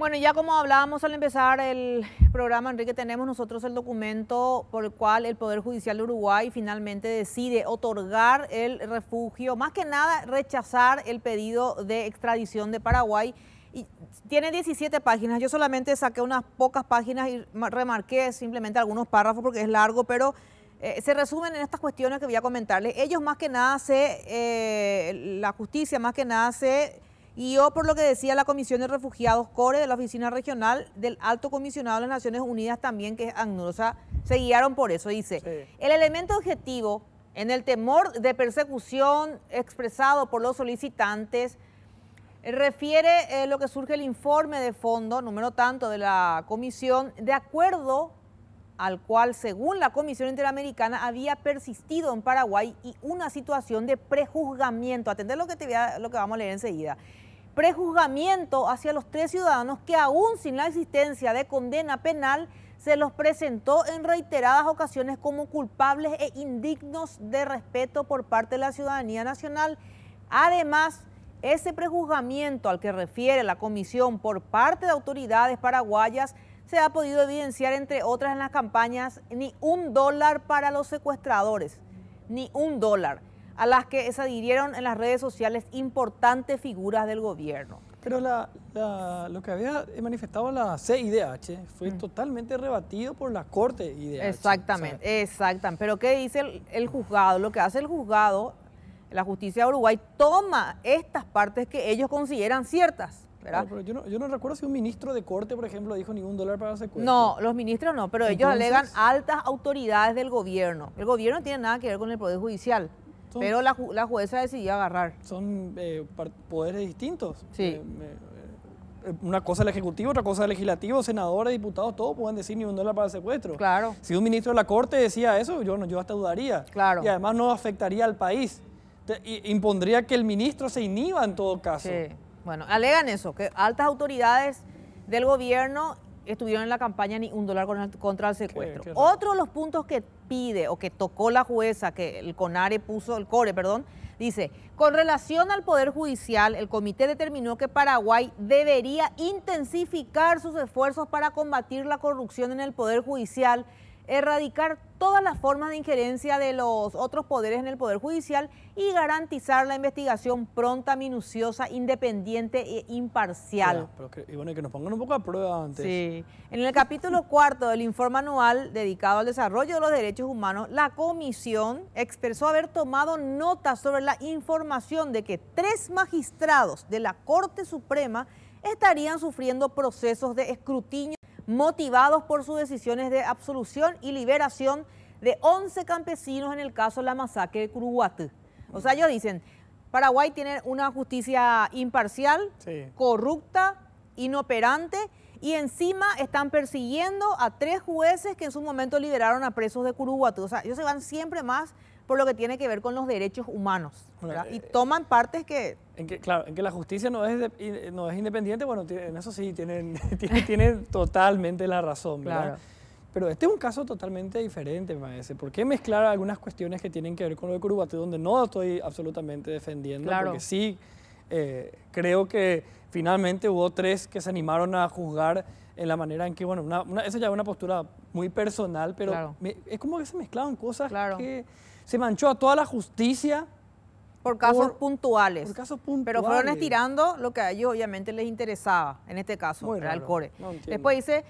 Bueno, ya como hablábamos al empezar el programa, Enrique, tenemos nosotros el documento por el cual el Poder Judicial de Uruguay finalmente decide otorgar el refugio, más que nada rechazar el pedido de extradición de Paraguay. Y tiene 17 páginas, yo solamente saqué unas pocas páginas y remarqué simplemente algunos párrafos porque es largo, pero eh, se resumen en estas cuestiones que voy a comentarles. Ellos más que nada se, eh, la justicia más que nada se y yo, por lo que decía la Comisión de Refugiados CORE de la Oficina Regional del Alto Comisionado de las Naciones Unidas también, que es se guiaron por eso, dice, el elemento objetivo en el temor de persecución expresado por los solicitantes refiere eh, lo que surge el informe de fondo, número tanto, de la comisión, de acuerdo al cual, según la Comisión Interamericana, había persistido en Paraguay y una situación de prejuzgamiento. Atender lo que, te lo que vamos a leer enseguida prejuzgamiento hacia los tres ciudadanos que aún sin la existencia de condena penal se los presentó en reiteradas ocasiones como culpables e indignos de respeto por parte de la ciudadanía nacional. Además, ese prejuzgamiento al que refiere la comisión por parte de autoridades paraguayas se ha podido evidenciar, entre otras, en las campañas ni un dólar para los secuestradores, ni un dólar a las que se adhirieron en las redes sociales importantes figuras del gobierno. Pero lo que había manifestado la CIDH fue mm. totalmente rebatido por la Corte IDH. Exactamente, Pero ¿qué dice el, juzgado? Lo que hace el juzgado, la justicia de Uruguay, toma estas partes que ellos consideran ciertas. yo, no, recuerdo si un ministro de corte, por ejemplo, dijo ningún dólar para secuestro. No, los ministros no, pero ellos alegan altas autoridades del gobierno. El gobierno no tiene nada que ver con el Poder Judicial. Pero la, jueza decidió agarrar. Son eh, poderes distintos. Sí. Eh, eh, una cosa el Ejecutivo, otra cosa es el Legislativo, senadores, diputados, todos pueden decir ni un dólar para el secuestro. Claro. Si un ministro de la Corte decía eso, yo, yo hasta dudaría. Claro. Y además no afectaría al país. impondría que el ministro se inhiba en todo caso. Sí. Bueno, alegan eso, que altas autoridades del gobierno estuvieron en la campaña ni un dólar contra el secuestro. Otro de los puntos que pide o que tocó la jueza, que el CONARE puso, el CORE, perdón, dice, con relación al Poder Judicial, el comité determinó que Paraguay debería intensificar sus esfuerzos para combatir la corrupción en el Poder Judicial erradicar todas las formas de injerencia de los otros poderes en el Poder Judicial y garantizar la investigación pronta, minuciosa, independiente e imparcial. Pero, y bueno, que nos pongan un poco a prueba antes. Sí. En el capítulo cuarto del informe anual dedicado al desarrollo de los derechos humanos, la comisión expresó haber tomado nota sobre la información de que tres magistrados de la Corte Suprema estarían sufriendo procesos de escrutinio motivados por sus decisiones de absolución y liberación de 11 campesinos en el caso de la masacre de Curuguatú. O sea, ellos dicen, Paraguay tiene una justicia imparcial, corrupta, inoperante y encima están persiguiendo a tres jueces que en su momento liberaron a presos de Curuguatú. O sea, ellos se van siempre más por lo que tiene que ver con los derechos humanos. Eh, y toman partes que... En claro, en que la justicia no es, no es independiente, bueno, en eso sí, tienen, totalmente la razón, ¿verdad? Pero este es un caso totalmente diferente, me parece. ¿Por qué mezclar algunas cuestiones que tienen que ver con lo de Curubate, donde no estoy absolutamente defendiendo? Porque sí, eh, creo que finalmente hubo tres que se animaron a juzgar en la manera en que, bueno, esa ya es una postura muy personal, pero es como que se mezclaban cosas que se manchó a toda la justicia. Por casos puntuales. Por casos puntuales. Pero fueron estirando lo que a ellos obviamente les interesaba, en este caso, era el core. Después dice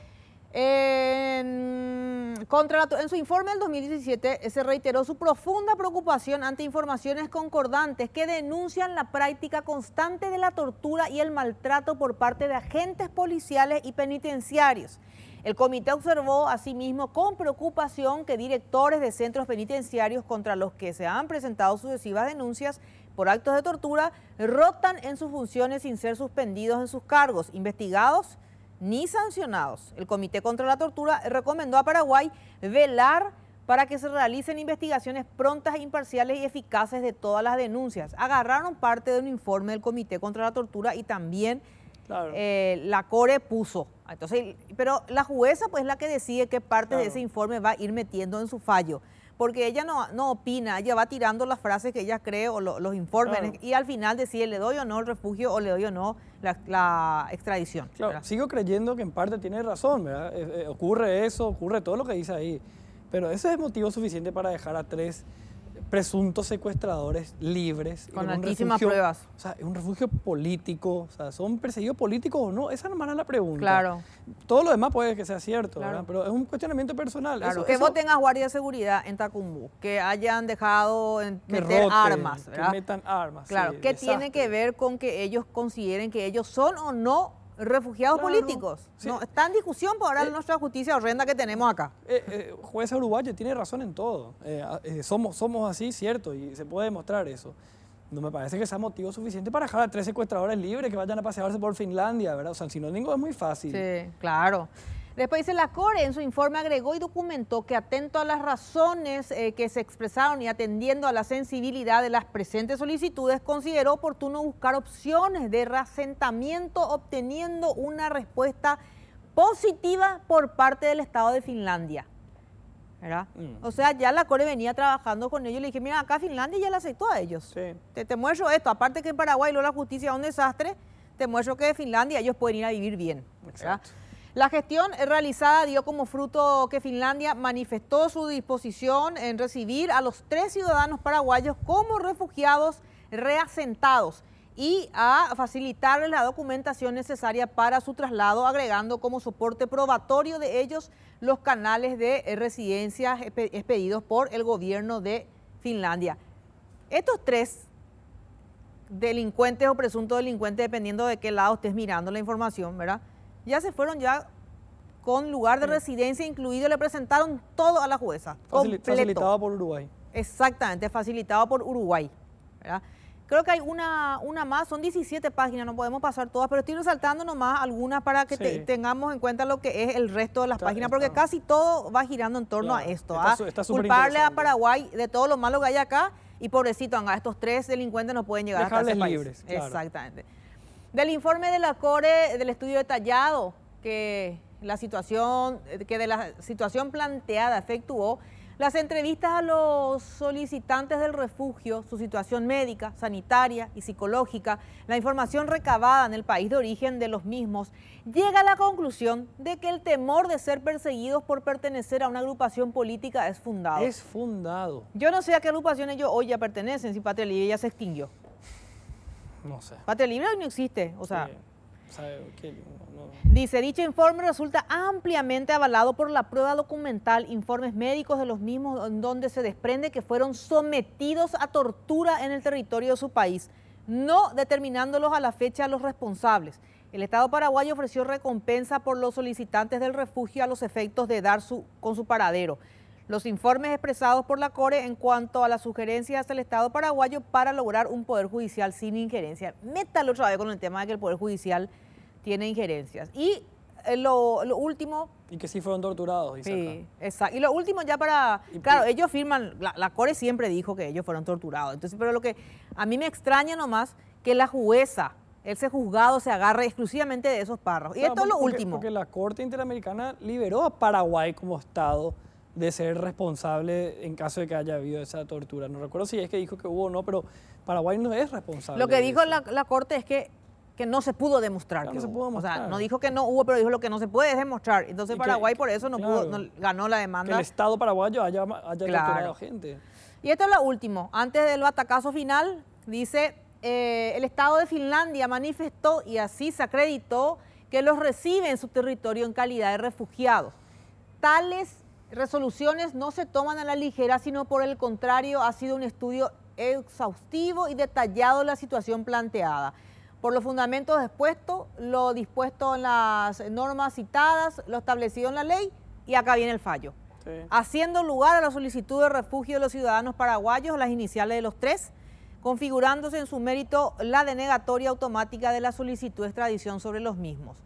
en, en su informe del 2017 se reiteró su profunda preocupación ante informaciones concordantes que denuncian la práctica constante de la tortura y el maltrato por parte de agentes policiales y penitenciarios. El comité observó asimismo con preocupación que directores de centros penitenciarios contra los que se han presentado sucesivas denuncias por actos de tortura rotan en sus funciones sin ser suspendidos en sus cargos investigados ni sancionados. El Comité contra la Tortura recomendó a Paraguay velar para que se realicen investigaciones prontas, e imparciales y eficaces de todas las denuncias. Agarraron parte de un informe del Comité contra la Tortura y también eh, la CORE puso. Entonces, pero la jueza pues es la que decide qué parte de ese informe va a ir metiendo en su fallo porque ella no, no opina, ella va tirando las frases que ella cree o los informes y al final decide le doy o no el refugio o le doy o no la, extradición. Claro, sigo creyendo que en parte tiene razón, ¿verdad? Eh, eh, ocurre eso, ocurre todo lo que dice ahí, pero ese es motivo suficiente para dejar a tres presuntos secuestradores libres. Con altísimas pruebas. O sea, es un refugio político. O sea, ¿son perseguidos políticos o no? Esa no es la pregunta. Claro. Todo lo demás puede que sea cierto, ¿verdad? Pero es un cuestionamiento personal. Claro, que voten vos tengas guardia de seguridad en Tacumbú, que hayan dejado meter armas, ¿verdad? Que metan armas. Claro, ¿qué tiene que ver con que ellos consideren que ellos son o no refugiados políticos. No, está en discusión por ahora eh, nuestra justicia horrenda que tenemos acá. Eh, eh, tiene razón en todo. Eh, eh, somos, somos así, cierto, y se puede demostrar eso. No me parece que sea motivo suficiente para dejar a tres secuestradores libres que vayan a pasearse por Finlandia, ¿verdad? O sea, si no sinónimo es muy fácil. Sí, claro. Después dice la Core, en su informe agregó y documentó que atento a las razones eh, que se expresaron y atendiendo a la sensibilidad de las presentes solicitudes, consideró oportuno buscar opciones de reasentamiento obteniendo una respuesta positiva por parte del Estado de Finlandia. Mm. O sea, ya la Core venía trabajando con ellos. y Le dije, mira, acá Finlandia ya la aceptó a ellos. Te, muestro esto. Aparte que en Paraguay lo la justicia es un desastre, te muestro que de Finlandia ellos pueden ir a vivir bien. La gestión realizada dio como fruto que Finlandia manifestó su disposición en recibir a los tres ciudadanos paraguayos como refugiados reasentados y a facilitarles la documentación necesaria para su traslado, agregando como soporte probatorio de ellos los canales de residencia expedidos por el gobierno de Finlandia. Estos tres delincuentes o presuntos delincuentes, dependiendo de qué lado estés mirando la información, ¿verdad? ya se fueron ya con lugar de residencia incluido, le presentaron todo a la jueza. Facilitado por Uruguay. Exactamente, facilitado por Uruguay. Creo que hay una, una más, son 17 páginas, no podemos pasar todas, pero estoy resaltando nomás algunas para que tengamos en cuenta lo que es el resto de las páginas, porque casi todo va girando en torno a esto. ¿ah? Culparle a Paraguay de todo lo malo que hay acá y pobrecito, a estos tres delincuentes no pueden llegar a hasta ese país. libres. Exactamente. Del informe de la CORE, del estudio detallado que la situación, que de la situación planteada efectuó, las entrevistas a los solicitantes del refugio, su situación médica, sanitaria y psicológica, la información recabada en el país de origen de los mismos, llega a la conclusión de que el temor de ser perseguidos por pertenecer a una agrupación política es fundado. Es fundado. Yo no sé a qué agrupación ellos hoy ya pertenecen, si Patria ya se extinguió. No sé. Patria Libre no existe, o sea... Dice, dicho informe resulta ampliamente avalado por la prueba documental, informes médicos de los mismos donde se desprende que fueron sometidos a tortura en el territorio de su país, no determinándolos a la fecha los responsables. El Estado paraguayo ofreció recompensa por los solicitantes del refugio a los efectos de dar su, con su paradero los informes expresados por la CORE en cuanto a las sugerencias del Estado paraguayo para lograr un Poder Judicial sin injerencia. Métalo otra vez con el tema de que el Poder Judicial tiene injerencias. Y eh, lo, último... Y que sí fueron torturados, dice Sí, exacto. Y lo último ya para... claro, ellos firman, la, CORE siempre dijo que ellos fueron torturados. Entonces, pero lo que a mí me extraña nomás que la jueza ese juzgado se agarre exclusivamente de esos párrafos. y esto es lo último. Porque la Corte Interamericana liberó a Paraguay como Estado de ser responsable en caso de que haya habido esa tortura. No recuerdo si es que dijo que hubo o no, pero Paraguay no es responsable. Lo que dijo la, Corte es que, que no se pudo demostrar. no se pudo O sea, no dijo que no hubo, pero dijo lo que no se puede demostrar. Entonces Paraguay por eso no, pudo, ganó la demanda. Que el Estado paraguayo haya, haya claro. gente. Y esto es lo último. Antes del batacazo final, dice, eh, el Estado de Finlandia manifestó y así se acreditó que los recibe en su territorio en calidad de refugiados. Tales resoluciones no se toman a la ligera, sino por el contrario, ha sido un estudio exhaustivo y detallado la situación planteada. Por los fundamentos expuestos, lo dispuesto en las normas citadas, lo establecido en la ley, y acá viene el fallo. Haciendo lugar a la solicitud de refugio de los ciudadanos paraguayos, las iniciales de los tres, configurándose en su mérito la denegatoria automática de la solicitud de extradición sobre los mismos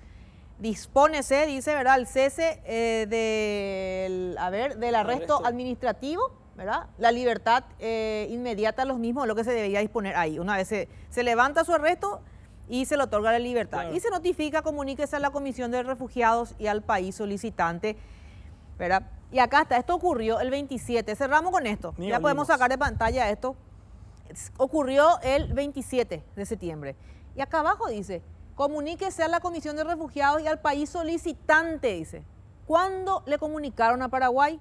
dispónese, dice, ¿verdad?, al cese eh, del, ver, del arresto, administrativo, ¿verdad? La libertad eh, inmediata a los mismos, lo que se debería disponer ahí. Una vez se, levanta su arresto y se le otorga la libertad. Y se notifica, comuníquese a la Comisión de Refugiados y al país solicitante, ¿verdad? Y acá está, esto ocurrió el 27, cerramos con esto, ya podemos sacar de pantalla esto. Ocurrió el 27 de septiembre. Y acá abajo dice, Comuníquese a la Comisión de Refugiados y al país solicitante, dice. ¿Cuándo le comunicaron a Paraguay?